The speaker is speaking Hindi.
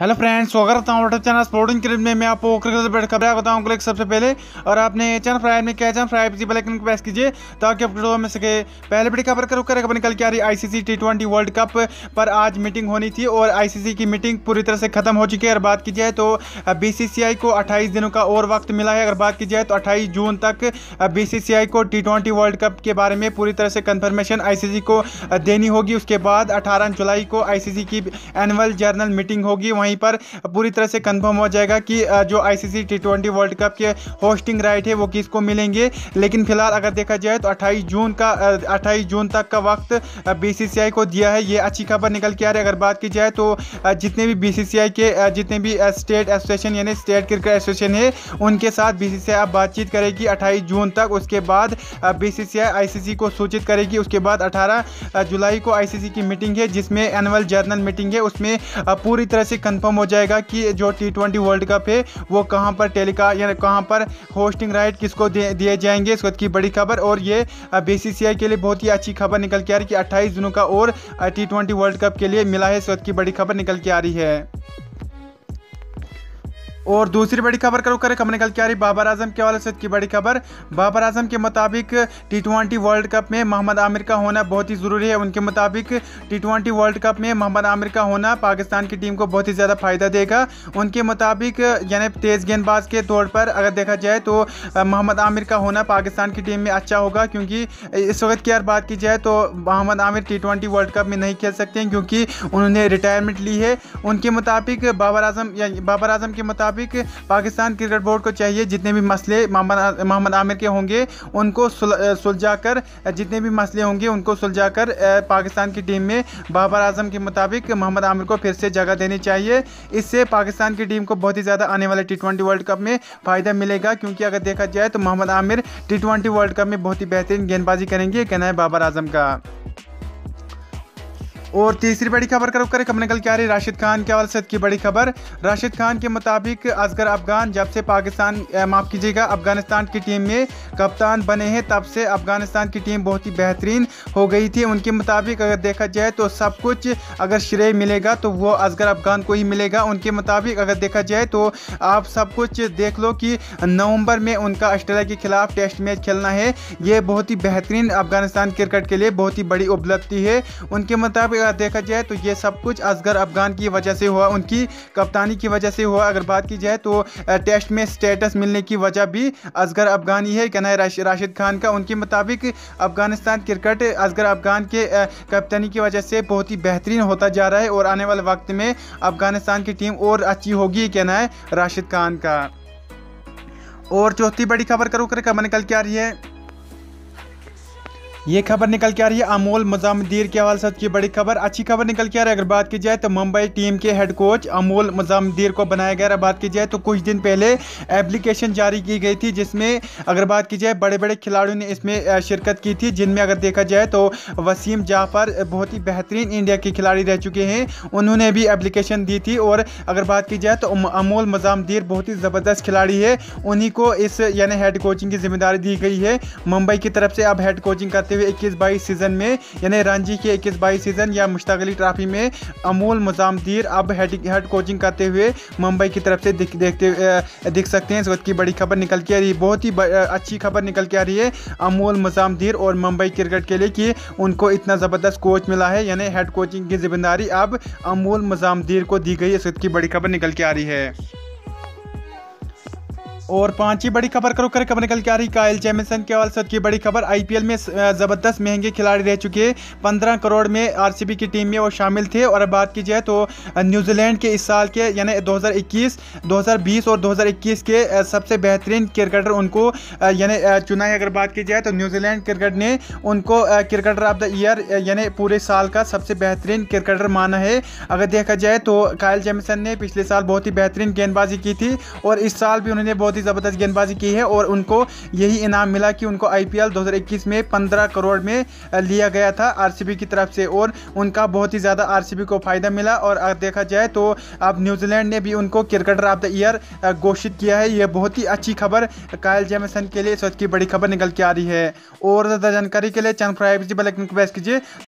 हेलो फ्रेंड्स स्वागत है यूट्यूब चैनल स्पोर्टिंग क्रिकेट में मैं आपको क्रिकेट खबरें बताऊँ क्लिक सबसे पहले और आपने चैनल फ्राइव में क्या चैनल फ्राइव जी बेलाइकन को प्रेस कीजिए ताकि अपडेट हो सके पहले बड़ी खबर करो कर खबर कल के आ रही ICC T twenty World Cup पर आज मीटिंग होनी थी और आई की मीटिंग पूरी तरह से खत्म हो चुकी है अगर बात की जाए तो बी को अट्ठाईस दिनों का और वक्त मिला है अगर बात की जाए तो अट्ठाईस जून तक बी को टी वर्ल्ड कप के बारे में पूरी तरह से कन्फर्मेशन आई को देनी होगी उसके बाद अठारह जुलाई को आई की एनुअल जर्नल मीटिंग होगी वहीं वहीं पर पूरी तरह से कंफर्म हो जाएगा कि जो ICC T twenty World Cup के होस्टिंग राइट है वो किसको मिलेंगे लेकिन फिलहाल अगर देखा जाए तो 28 जून का 28 जून तक का वक्त बीसीसीआई को दिया है ये अच्छी खबर निकल के आ रही है अगर बात की जाए तो जितने भी बीसीसीआई के जितने भी स्टेट एसोसिएशन यानी स्टेट क्रिकेट एसोसिएशन है उनके साथ बी अब बातचीत करेगी अट्ठाईस जून तक उसके बाद बीसीसीआई सी को सूचित करेगी उसके बाद अठारह जुलाई को आई की मीटिंग है जिसमें एनुअल जर्नल मीटिंग है उसमें पूरी तरह से कन कंफर्म हो जाएगा कि जो टी ट्वेंटी वर्ल्ड कप है वो कहाँ पर टेलीका यानी कहाँ पर होस्टिंग राइट किसको दिए जाएंगे इस वक्त की बड़ी खबर और ये बीसीसीआई के लिए बहुत ही अच्छी खबर निकल के आ रही है कि अट्ठाईस दिनों का और टी ट्वेंटी वर्ल्ड कप के लिए मिला है इस वक्त की बड़ी खबर निकल के आ रही है और दूसरी बड़ी खबर करो करें खबर निकल के आ रही बाबर आजम के वाले से की बड़ी खबर बाबर आजम के मुताबिक टी ट्वेंटी वर्ल्ड कप में मोहम्मद आमिर का होना बहुत ही ज़रूरी है उनके मुताबिक टी ट्वेंटी वर्ल्ड कप में मोहम्मद आमिर का होना पाकिस्तान की टीम को बहुत ही ज़्यादा फ़ायदा देगा उनके मुताबिक यानी तेज़ गेंदबाज के तौर पर अगर देखा जाए तो मोहम्मद आमिर का होना पाकिस्तान की टीम में अच्छा होगा क्योंकि इस वक्त की अगर बात की जाए तो Mohammad Amir T twenty World Cup में नहीं खेल सकते हैं क्योंकि उन्होंने रिटायरमेंट ली है उनके मुताबिक बाबर आजम बाबर आजम के मुताबिक मुताबिक पाकिस्तान क्रिकेट बोर्ड को चाहिए जितने भी मसले मोहम्मद आमिर के होंगे उनको सुलझा कर जितने भी मसले होंगे उनको सुलझा कर पाकिस्तान की टीम में बाबर आजम के मुताबिक मोहम्मद आमिर को फिर से जगह देनी चाहिए इससे पाकिस्तान की टीम को बहुत ही ज़्यादा आने वाले टी वर्ल्ड कप में फ़ायदा मिलेगा क्योंकि अगर देखा जाए तो Mohammad Amir T World Cup में बहुत ही बेहतरीन गेंदबाजी करेंगे कहना है बाबर आजम का और तीसरी बड़ी खबर करो करें निकल कल क्या रही राशिद खान के हवाले से की बड़ी खबर राशिद खान के मुताबिक असगर अफगान जब से पाकिस्तान माफ कीजिएगा अफगानिस्तान की टीम में कप्तान बने हैं तब से अफगानिस्तान की टीम बहुत ही बेहतरीन हो गई थी उनके मुताबिक अगर देखा जाए तो सब कुछ अगर श्रेय मिलेगा तो वो असगर अफगान को ही मिलेगा उनके मुताबिक अगर देखा जाए तो आप सब कुछ देख लो कि नवंबर में उनका ऑस्ट्रेलिया के खिलाफ टेस्ट मैच खेलना है ये बहुत ही बेहतरीन अफगानिस्तान क्रिकेट के लिए बहुत ही बड़ी उपलब्धि है उनके मुताबिक अगर देखा जाए तो ये सब कुछ असगर अफगान की वजह से हुआ उनकी कप्तानी की वजह से हुआ अगर बात की जाए तो टेस्ट में स्टेटस मिलने की वजह भी असगर अफगान ही है कहना है राशिद खान का उनके मुताबिक अफगानिस्तान क्रिकेट असगर अफगान के कप्तानी की वजह से बहुत ही बेहतरीन होता जा रहा है और आने वाले वक्त में अफगानिस्तान की टीम और अच्छी होगी कहना है राशिद खान का और चौथी बड़ी खबर करूँ कर कमन कल क्या रही है ये खबर निकल के आ रही है अमोल मजामदीर के हवाले से की बड़ी खबर अच्छी खबर निकल के आ रही है अगर बात की जाए तो मुंबई टीम के हेड कोच अमोल मजामदीर को बनाया गया बात की जाए तो कुछ दिन पहले एप्लीकेशन जारी की गई थी जिसमें अगर बात की जाए बड़े बड़े खिलाड़ियों ने इसमें शिरकत की थी जिनमें अगर देखा जाए तो वसीम जाफर बहुत ही बेहतरीन इंडिया के खिलाड़ी रह चुके हैं उन्होंने भी एप्लीकेशन दी थी और अगर बात की जाए तो अमोल मजामदीर बहुत ही ज़बरदस्त खिलाड़ी है उन्हीं को इस यानी हेड कोचिंग की जिम्मेदारी दी गई है मुंबई की तरफ से अब हेड कोचिंग करते आते हुए इक्कीस बाईस सीजन में यानी रणजी के इक्कीस बाईस सीजन या मुश्ताक अली ट्रॉफी में अमूल मुजामदीर अब हेड हेड कोचिंग करते हुए मुंबई की तरफ से दिख देखते दिख सकते हैं इस वक्त की बड़ी खबर निकल के आ रही है बहुत ही अच्छी खबर निकल के आ रही है अमूल मुजामदीर और मुंबई क्रिकेट के लिए कि उनको इतना ज़बरदस्त कोच मिला है यानी हेड कोचिंग की जिम्मेदारी अब अमूल मुजामदीर को दी गई इस वक्त की बड़ी खबर निकल के आ रही है और पांचवी बड़ी खबर करो करें खबर निकल के आ रही कायल चैमिसन के वालसद की बड़ी खबर आईपीएल में जबरदस्त महंगे खिलाड़ी रह चुके पंद्रह करोड़ में आरसीबी की टीम में वो शामिल थे और बात की जाए तो न्यूजीलैंड के इस साल के यानी 2021, 2020 और 2021 के सबसे बेहतरीन क्रिकेटर उनको यानी चुनाई अगर बात की जाए तो न्यूजीलैंड क्रिकेट ने उनको क्रिकेटर ऑफ द ईयर यानी पूरे साल का सबसे बेहतरीन क्रिकेटर माना है अगर देखा जाए तो कायल जैमसन ने पिछले साल बहुत ही बेहतरीन गेंदबाजी की थी और इस साल भी उन्होंने बहुत ही ही ज़बरदस्त गेंदबाजी की है और उनको यही इनाम मिला कि उनको आई 2021 में 15 करोड़ में लिया गया था आर की तरफ से और उनका बहुत ही ज़्यादा आर को फ़ायदा मिला और अगर देखा जाए तो अब न्यूजीलैंड ने भी उनको क्रिकेटर ऑफ द ईयर घोषित किया है यह बहुत ही अच्छी खबर कायल जेमेसन के लिए इस वक्त की बड़ी खबर निकल के आ रही है और ज़्यादा जानकारी के लिए चैनल प्राइवेसी बल्कि कीजिए